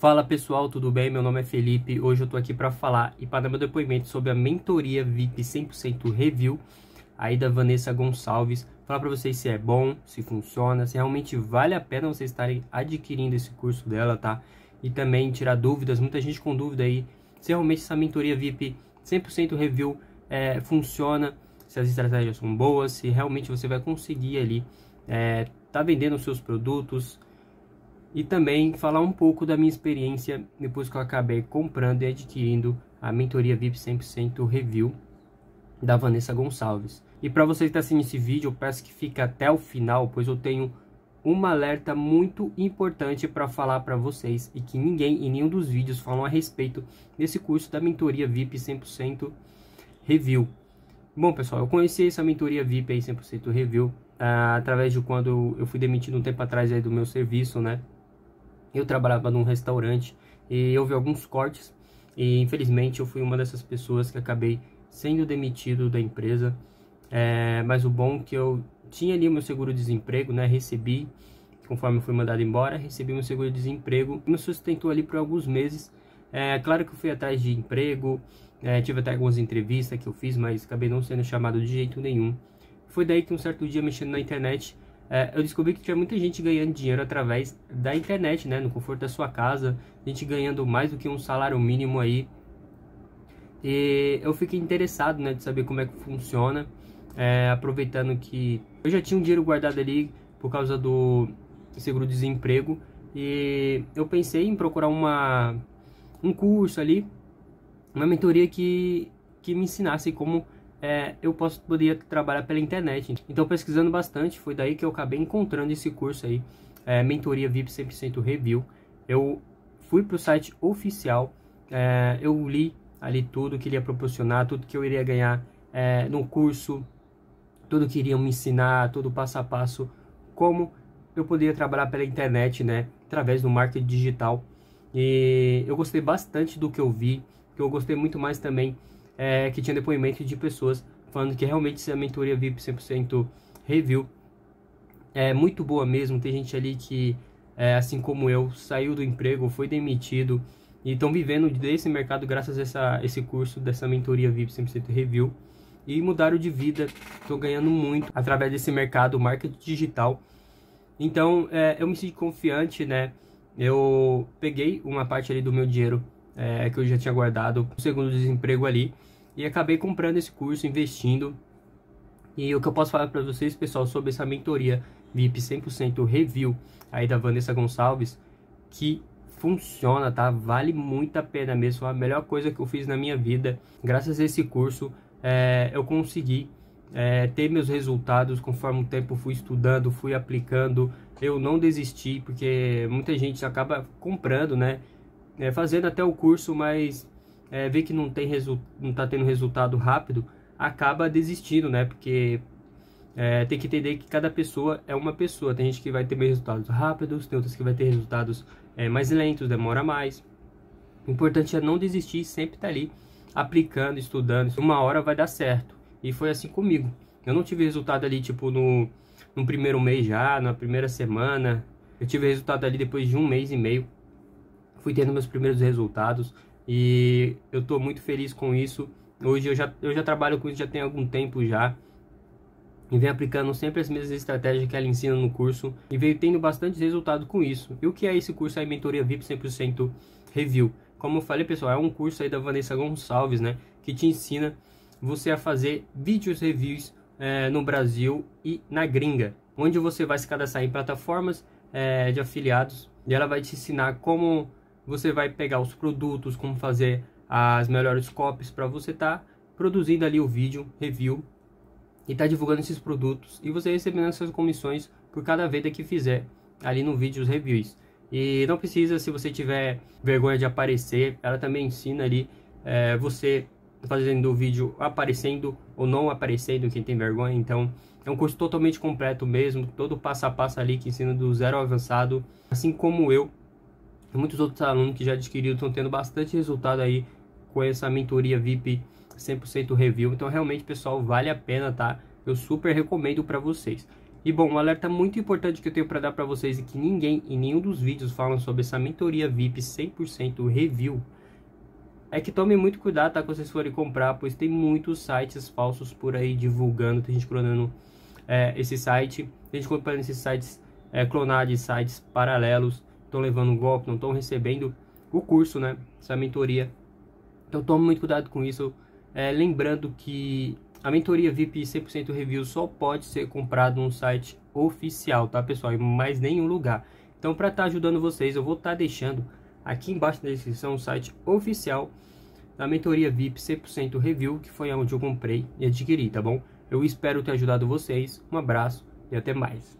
Fala pessoal, tudo bem? Meu nome é Felipe. Hoje eu tô aqui para falar e para dar meu depoimento sobre a mentoria VIP 100% Review aí da Vanessa Gonçalves. Falar para vocês se é bom, se funciona, se realmente vale a pena vocês estarem adquirindo esse curso dela, tá? E também tirar dúvidas, muita gente com dúvida aí, se realmente essa mentoria VIP 100% Review é, funciona, se as estratégias são boas, se realmente você vai conseguir ali é, tá vendendo os seus produtos, e também falar um pouco da minha experiência depois que eu acabei comprando e adquirindo a mentoria VIP 100% Review da Vanessa Gonçalves. E para você que está assistindo esse vídeo, eu peço que fique até o final, pois eu tenho um alerta muito importante para falar para vocês e que ninguém em nenhum dos vídeos falam a respeito desse curso da mentoria VIP 100% Review. Bom, pessoal, eu conheci essa mentoria VIP aí 100% Review uh, através de quando eu fui demitido um tempo atrás aí do meu serviço, né? Eu trabalhava num restaurante e houve alguns cortes e infelizmente eu fui uma dessas pessoas que acabei sendo demitido da empresa. É, mas o bom é que eu tinha ali o meu seguro-desemprego, né? Recebi, conforme eu fui mandado embora, recebi meu seguro-desemprego. Me sustentou ali por alguns meses. É, claro que eu fui atrás de emprego, é, tive até algumas entrevistas que eu fiz, mas acabei não sendo chamado de jeito nenhum. Foi daí que um certo dia, mexendo na internet, é, eu descobri que tinha muita gente ganhando dinheiro através da internet, né? No conforto da sua casa, gente ganhando mais do que um salário mínimo aí. E eu fiquei interessado, né, de saber como é que funciona, é, aproveitando que eu já tinha um dinheiro guardado ali por causa do seguro-desemprego e eu pensei em procurar uma um curso ali, uma mentoria que que me ensinasse como é, eu posso, poderia trabalhar pela internet. Então, pesquisando bastante, foi daí que eu acabei encontrando esse curso aí, é, Mentoria VIP 100% Review. Eu fui para o site oficial, é, eu li ali tudo que ele ia proporcionar, tudo que eu iria ganhar é, no curso, tudo que iriam me ensinar, todo passo a passo, como eu poderia trabalhar pela internet, né, através do marketing digital. E eu gostei bastante do que eu vi, que eu gostei muito mais também é, que tinha depoimento de pessoas falando que realmente essa mentoria VIP 100% review é muito boa mesmo. Tem gente ali que, é, assim como eu, saiu do emprego, foi demitido e estão vivendo desse mercado graças a essa, esse curso dessa mentoria VIP 100% review e mudaram de vida. Estou ganhando muito através desse mercado, marketing digital. Então, é, eu me sinto confiante, né? Eu peguei uma parte ali do meu dinheiro é, que eu já tinha guardado, o segundo desemprego ali, e acabei comprando esse curso, investindo. E o que eu posso falar para vocês, pessoal, sobre essa mentoria VIP 100% review aí da Vanessa Gonçalves, que funciona, tá? Vale muito a pena mesmo. A melhor coisa que eu fiz na minha vida, graças a esse curso, é, eu consegui é, ter meus resultados conforme o tempo fui estudando, fui aplicando. Eu não desisti, porque muita gente acaba comprando, né? É, fazendo até o curso, mas é, vê que não tem não tá tendo resultado rápido, acaba desistindo, né? Porque é, tem que entender que cada pessoa é uma pessoa. Tem gente que vai ter resultados rápidos, tem outras que vai ter resultados é, mais lentos, demora mais. O importante é não desistir, sempre estar tá ali aplicando, estudando. Uma hora vai dar certo. E foi assim comigo. Eu não tive resultado ali, tipo, no, no primeiro mês já, na primeira semana. Eu tive resultado ali depois de um mês e meio. Fui tendo meus primeiros resultados. E eu estou muito feliz com isso. Hoje eu já, eu já trabalho com isso já tem algum tempo já. E vem aplicando sempre as mesmas estratégias que ela ensina no curso. E veio tendo bastante resultado com isso. E o que é esse curso é aí, Mentoria VIP 100% Review? Como eu falei, pessoal, é um curso aí da Vanessa Gonçalves, né? Que te ensina você a fazer vídeos reviews é, no Brasil e na gringa. Onde você vai se cadastrar em plataformas é, de afiliados. E ela vai te ensinar como você vai pegar os produtos, como fazer as melhores copies para você estar tá produzindo ali o vídeo, review e tá divulgando esses produtos e você recebendo essas comissões por cada venda que fizer ali no vídeo os reviews. E não precisa, se você tiver vergonha de aparecer, ela também ensina ali é, você fazendo o vídeo aparecendo ou não aparecendo, quem tem vergonha. Então, é um curso totalmente completo mesmo, todo passo a passo ali que ensina do zero ao avançado, assim como eu Muitos outros alunos que já adquiriram estão tendo bastante resultado aí com essa mentoria VIP 100% review. Então, realmente, pessoal, vale a pena, tá? Eu super recomendo para vocês. E bom, um alerta muito importante que eu tenho para dar para vocês e é que ninguém em nenhum dos vídeos falam sobre essa mentoria VIP 100% review. É que tomem muito cuidado, tá? Quando vocês forem comprar, pois tem muitos sites falsos por aí divulgando, tem gente clonando é, esse site, tem gente comprando esses sites, é, clonar de sites paralelos estão levando um golpe, não estão recebendo o curso, né? Essa mentoria. Então tome muito cuidado com isso. É, lembrando que a mentoria VIP 100% Review só pode ser comprada num site oficial, tá pessoal? Em mais nenhum lugar. Então para estar tá ajudando vocês, eu vou estar tá deixando aqui embaixo na descrição o site oficial da mentoria VIP 100% Review, que foi onde eu comprei e adquiri, tá bom? Eu espero ter ajudado vocês. Um abraço e até mais.